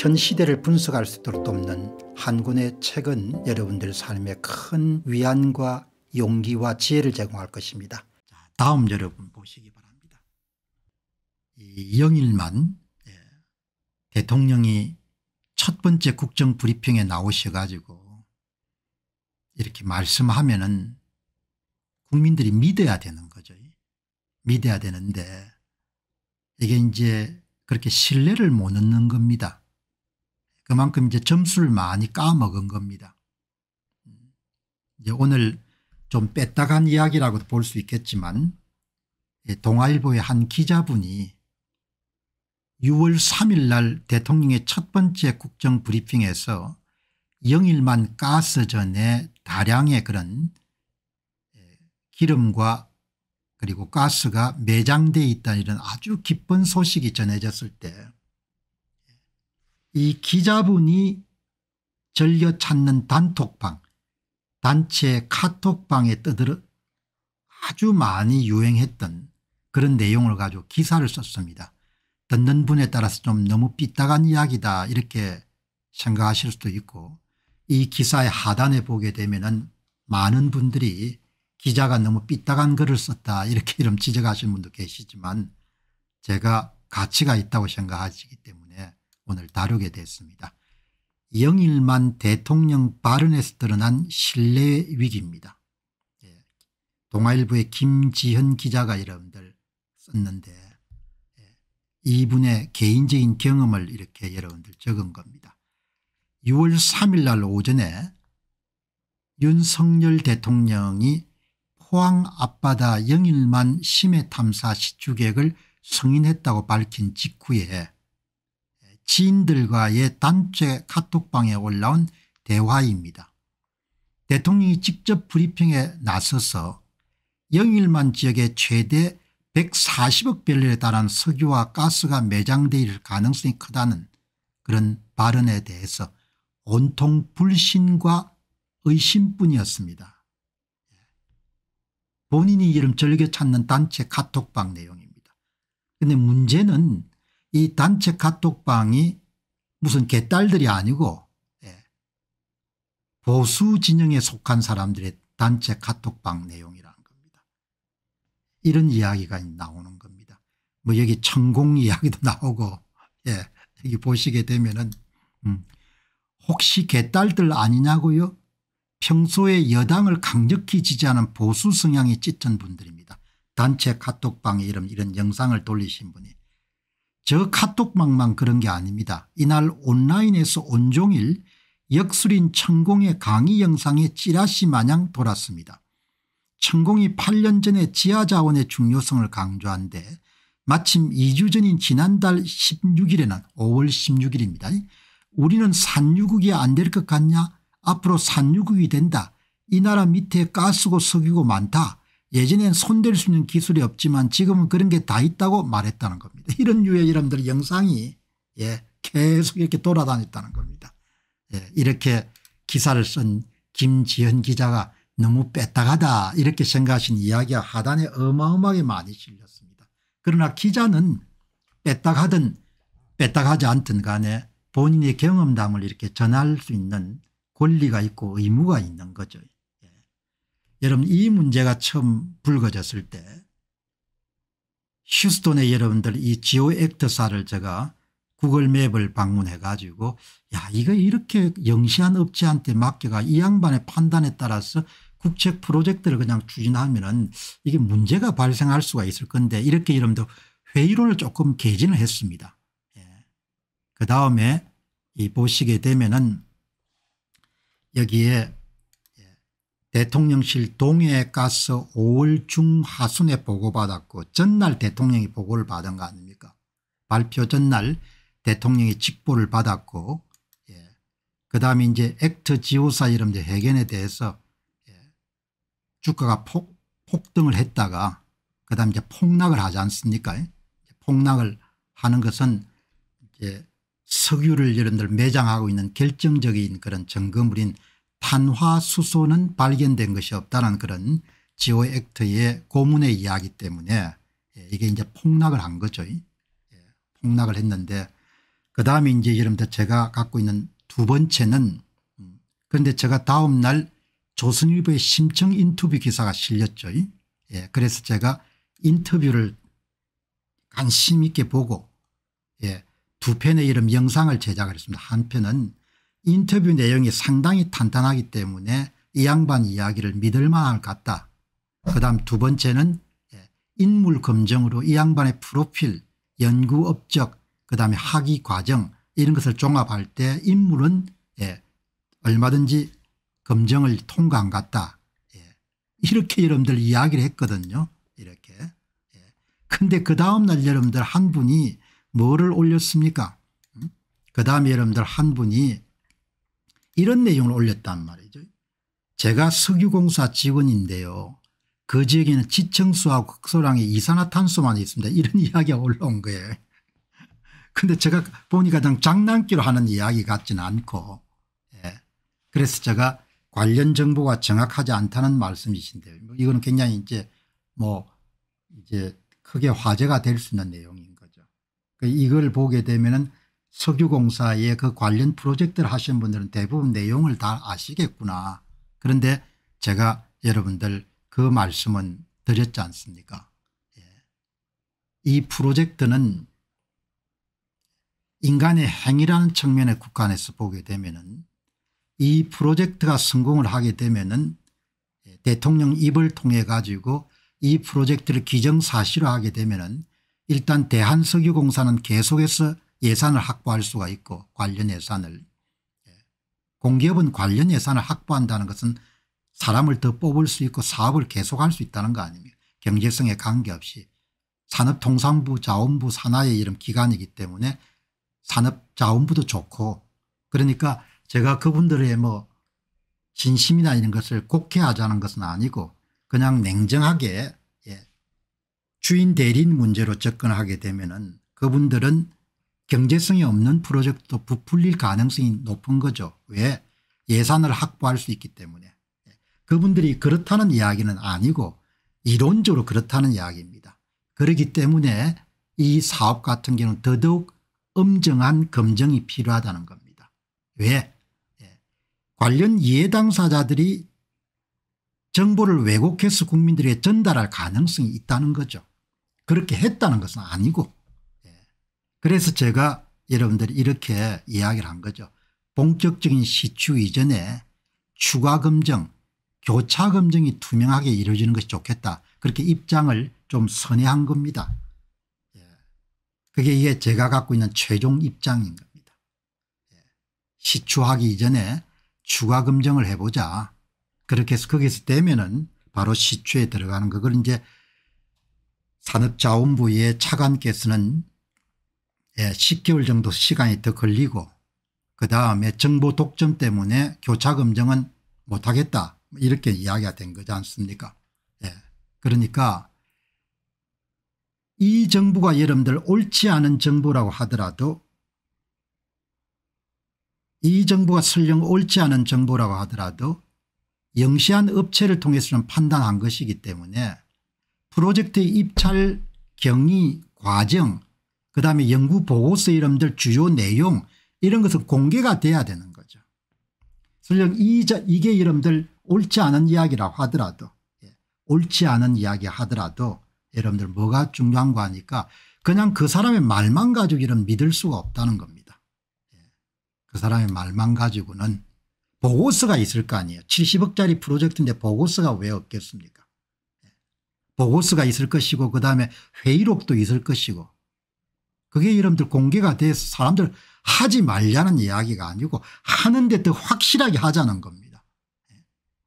현 시대를 분석할 수 있도록 돕는 한군의 책은 여러분들 삶에 큰 위안과 용기와 지혜를 제공할 것입니다. 다음 여러분 보시기 바랍니다. 영일만 예, 대통령이 첫 번째 국정 브리핑에 나오셔 가지고 이렇게 말씀하면 은 국민들이 믿어야 되는 거죠. 믿어야 되는데 이게 이제 그렇게 신뢰를 못 얻는 겁니다. 그만큼 이제 점수를 많이 까먹은 겁니다. 이제 오늘 좀 뺐다간 이야기라고도 볼 수 있겠지만 예, 동아일보의 한 기자분이 6월 3일 날 대통령의 첫 번째 국정 브리핑에서 영일만 가스전에 다량의 그런 예, 기름과 그리고 가스가 매장돼 있다 이런 아주 기쁜 소식이 전해졌을 때이 기자분이 절겨 찾는 단톡방 단체 카톡방에 떠들어 아주 많이 유행했던 그런 내용을 가지고 기사를 썼습니다. 듣는 분에 따라서 좀 너무 삐딱한 이야기다 이렇게 생각하실 수도 있고 이 기사의 하단에 보게 되면 은 많은 분들이 기자가 너무 삐딱한 글을 썼다 이렇게 이름 지적하시는 분도 계시지만 제가 가치가 있다고 생각하시기 때문에 오늘 다루게 됐습니다. 영일만 대통령 발언에서 드러난 신뢰 위기입니다. 예. 동아일보의 김지현 기자가 여러분들 썼는데 예. 이분의 개인적인 경험을 이렇게 여러분들 적은 겁니다. 6월 3일 날 오전에 윤석열 대통령이 포항 앞바다 영일만 심해 탐사 시추객을 승인했다고 밝힌 직후에 지인들과의 단체 카톡방에 올라온 대화입니다. 대통령이 직접 브리핑에 나서서 영일만 지역의 최대 140억 벨렐에 달한 석유와 가스가 매장될 가능성이 크다는 그런 발언에 대해서 온통 불신과 의심뿐이었습니다. 본인이 이름 즐겨 찾는 단체 카톡방 내용입니다. 그런데 문제는 이 단체 카톡방이 무슨 개딸들이 아니고 예, 보수 진영에 속한 사람들의 단체 카톡방 내용이라는 겁니다. 이런 이야기가 나오는 겁니다. 뭐 여기 천공 이야기도 나오고 예, 여기 보시게 되면은 음, 혹시 개딸들 아니냐고요? 평소에 여당을 강력히 지지하는 보수 성향이 찢은 분들입니다. 단체 카톡방에 이런, 이런 영상을 돌리신 분이 저 카톡망만 그런 게 아닙니다. 이날 온라인에서 온종일 역술인 천공의 강의 영상에 찌라시 마냥 돌았습니다. 천공이 8년 전에 지하자원의 중요성을 강조한데 마침 2주 전인 지난달 16일에는 5월 16일입니다. 우리는 산유국이 안 될 것 같냐 앞으로 산유국이 된다. 이 나라 밑에 가스고 석유고 많다. 예전엔 손댈 수 있는 기술이 없지만 지금은 그런 게 다 있다고 말했다는 겁니다. 이런 유의 이름들 영상이 예, 계속 이렇게 돌아다녔다는 겁니다. 예, 이렇게 기사를 쓴 김지현 기자가 너무 뺐다가다 이렇게 생각하신 이야기가 하단에 어마어마하게 많이 실렸습니다. 그러나 기자는 뺐다가든 뺐다가지 않든 간에 본인의 경험담을 이렇게 전할 수 있는 권리가 있고 의무가 있는 거죠. 여러분 이 문제가 처음 불거졌을 때 휴스톤의 여러분들 이 지오 액터사를 제가 구글맵을 방문해 가지고 야 이거 이렇게 영시한 업체한테 맡겨가 이 양반의 판단에 따라서 국책 프로젝트를 그냥 추진하면 은 이게 문제가 발생할 수가 있을 건데 이렇게 여러분들 회의론을 조금 개진을 했습니다. 예. 그 다음에 이 보시게 되면은 여기에 대통령실 동해 가스 5월 중하순에 보고받았고 전날 대통령이 보고를 받은 거 아닙니까 발표 전날 대통령이 직보를 받았고 예. 그다음에 이제 액트 지오사 이름제 견에 대해서 예. 주가가 폭, 폭등을 했다가 그다음 이제 폭락을 하지 않습니까? 예. 폭락을 하는 것은 이제 석유를 여러분들 매장하고 있는 결정적인 그런 증거물인 탄화수소는 발견된 것이 없다는 그런 지오 액터의 고문의 이야기 때문에 예, 이게 이제 폭락을 한 거죠. 예, 폭락을 했는데 그 다음에 이제 여러분들 제가 갖고 있는 두 번째는 음, 그런데 제가 다음 날 조선일보의 심층 인터뷰 기사가 실렸죠. 예, 그래서 제가 인터뷰를 관심 있게 보고 예, 두 편의 이런 영상을 제작을 했습니다. 한 편은 인터뷰 내용이 상당히 탄탄하기 때문에 이 양반 이야기를 믿을 만할 것 같다. 그 다음 두 번째는 예, 인물 검증으로 이 양반의 프로필 연구 업적 그 다음에 학위 과정 이런 것을 종합할 때 인물은 예, 얼마든지 검증을 통과한 것 같다. 예, 이렇게 여러분들 이야기를 했거든요. 이렇게. 예. 근데 그 다음날 여러분들 한 분이 뭐를 올렸습니까? 음? 그 다음에 여러분들 한 분이 이런 내용을 올렸단 말이죠. 제가 석유공사 직원인데요. 그 지역에는 지층수하고 극소량의 이산화탄소만 있습니다. 이런 이야기가 올라온 거예요. 근데 제가 보니까 그냥 장난기로 하는 이야기 같지는 않고 예. 그래서 제가 관련 정보가 정확하지 않다는 말씀이신데 뭐 이거는 굉장히 이제 뭐 이제 크게 화제가 될 수 있는 내용인 거죠. 그 이걸 보게 되면은 석유공사의 그 관련 프로젝트를 하신 분들은 대부분 내용을 다 아시겠구나. 그런데 제가 여러분들 그 말씀은 드렸지 않습니까 예. 이 프로젝트는 인간의 행위라는 측면에 국한해서 보게 되면 은이 프로젝트가 성공을 하게 되면 은 예, 대통령 입을 통해 가지고 이 프로젝트를 기정사실화하게 되면 은 일단 대한석유공사는 계속해서 예산을 확보할 수가 있고 관련 예산을 예, 공기업은 관련 예산을 확보한다는 것은 사람을 더 뽑을 수 있고 사업을 계속할 수 있다는 거 아닙니까 경제성에 관계없이 산업통상부 자원부 산하의 이런 기관이기 때문에 산업자원부도 좋고 그러니까 제가 그분들의 뭐 진심이나 이런 것을 곡해하자는 것은 아니고 그냥 냉정하게 예. 주인 대리인 문제로 접근하게 되면 은 그분들은 경제성이 없는 프로젝트도 부풀릴 가능성이 높은 거죠. 왜 예산을 확보할 수 있기 때문에 그분들이 그렇다는 이야기는 아니고 이론적으로 그렇다는 이야기입니다. 그렇기 때문에 이 사업 같은 경우는 더더욱 엄정한 검증이 필요하다는 겁니다. 왜 예. 관련 이해당사자들이 정보를 왜곡해서 국민들에게 전달할 가능성이 있다는 거죠. 그렇게 했다는 것은 아니고 그래서 제가 여러분들이 이렇게 이야기를 한 거죠. 본격적인 시추 이전에 추가 검증 교차 검증이 투명하게 이루어지는 것이 좋겠다. 그렇게 입장을 좀 선회한 겁니다. 예. 그게 이게 제가 갖고 있는 최종 입장인 겁니다. 예. 시추하기 이전에 추가 검증을 해보자. 그렇게 해서 거기서 떼면은 바로 시추에 들어가는 그걸 이제 산업자원부의 차관께서는 예, 10개월 정도 시간이 더 걸리고 그다음에 정보 독점 때문에 교차 검증은 못하겠다 이렇게 이야기가 된 거지 않습니까 예. 그러니까 이 정부가 여러분들 옳지 않은 정부라고 하더라도 이 정부가 설령 옳지 않은 정부라고 하더라도 영시한 업체를 통해서는 판단한 것이기 때문에 프로젝트 입찰 경위 과정 그다음에 연구 보고서 이름들 주요 내용 이런 것은 공개가 돼야 되는 거죠. 설령 이, 이게 이름들 옳지 않은 이야기라고 하더라도 예. 옳지 않은 이야기 하더라도 여러분들 뭐가 중요한가 하니까 그냥 그 사람의 말만 가지고 이런 믿을 수가 없다는 겁니다. 예. 그 사람의 말만 가지고는 보고서가 있을 거 아니에요. 70억짜리 프로젝트인데 보고서가 왜 없겠습니까? 예. 보고서가 있을 것이고 그다음에 회의록도 있을 것이고 그게 여러분들 공개가 돼서 사람들 하지 말라는 이야기가 아니고 하는데 더 확실하게 하자는 겁니다.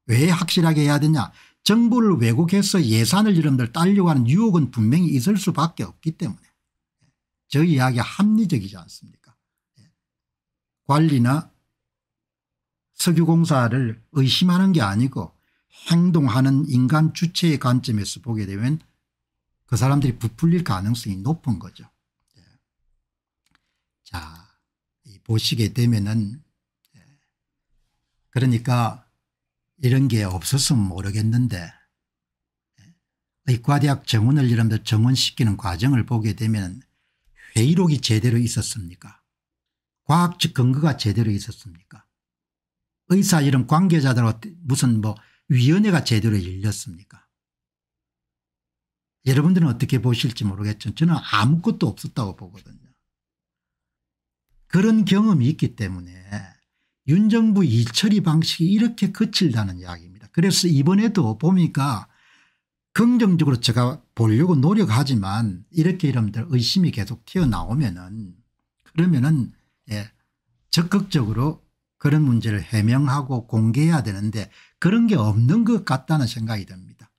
왜 확실하게 해야 되냐 정부를 왜곡해서 예산을 여러분들 딸려고 하는 유혹은 분명히 있을 수밖에 없기 때문에 저이야기 합리적이지 않습니까 관리나 석유공사를 의심하는 게 아니고 행동하는 인간 주체의 관점에서 보게 되면 그 사람들이 부풀릴 가능성이 높은 거죠. 자, 보시게 되면은 예. 그러니까 이런 게 없었으면 모르겠는데 예. 의과대학 정원을 여러분들 정원시키는 과정을 보게 되면 회의록이 제대로 있었습니까 과학적 근거가 제대로 있었습니까 의사 이런 관계자들하 무슨 뭐 위원회가 제대로 열렸습니까 여러분들은 어떻게 보실지 모르겠지만 저는 아무것도 없었다고 보거든요 그런 경험이 있기 때문에 윤정부 이처리 방식이 이렇게 거칠다는 이야기입니다. 그래서 이번에도 보니까 긍정적으로 제가 보려고 노력하지만 이렇게 여러분들 의심이 계속 튀어나오면은 그러면은 예 적극적으로 그런 문제를 해명하고 공개해야 되는데 그런 게 없는 것 같다는 생각이 듭니다.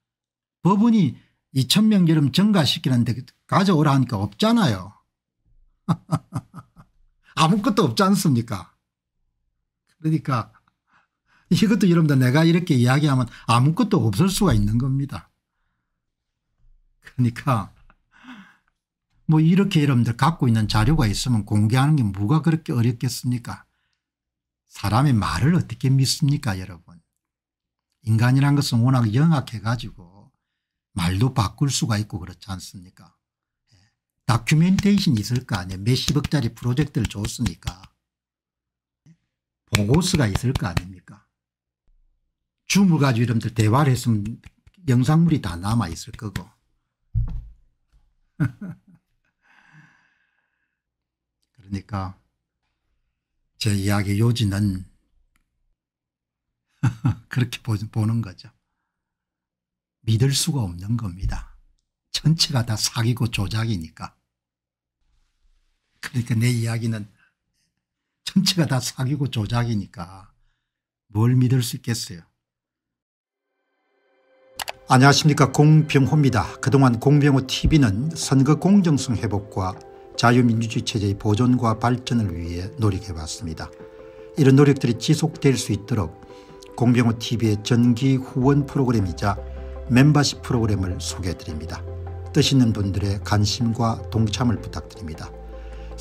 법원이 2 0명 여름 증가시키는데 가져오라 하니까 없잖아요. 아무것도 없지 않습니까 그러니까 이것도 여러분들 내가 이렇게 이야기하면 아무것도 없을 수가 있는 겁니다. 그러니까 뭐 이렇게 여러분들 갖고 있는 자료가 있으면 공개하는 게 뭐가 그렇게 어렵겠습니까 사람의 말을 어떻게 믿습니까 여러분 인간이란 것은 워낙 영악해 가지고 말도 바꿀 수가 있고 그렇지 않습니까 다큐멘테이션이 있을 거 아니에요. 몇십억짜리 프로젝트를 줬으니까. 보고서가 있을 거 아닙니까. 주을 가지고 여러들 대화를 했으면 영상물이 다 남아있을 거고. 그러니까 제 이야기 요지는 그렇게 보는 거죠. 믿을 수가 없는 겁니다. 전체가 다 사기고 조작이니까. 그러니까 내 이야기는 전체가 다 사기고 조작이니까 뭘 믿을 수 있겠어요. 안녕하십니까 공병호입니다. 그동안 공병호TV는 선거 공정성 회복과 자유민주주의 체제의 보존과 발전을 위해 노력해왔습니다. 이런 노력들이 지속될 수 있도록 공병호TV의 전기 후원 프로그램이자 멤버십 프로그램을 소개해드립니다. 뜻 있는 분들의 관심과 동참을 부탁드립니다.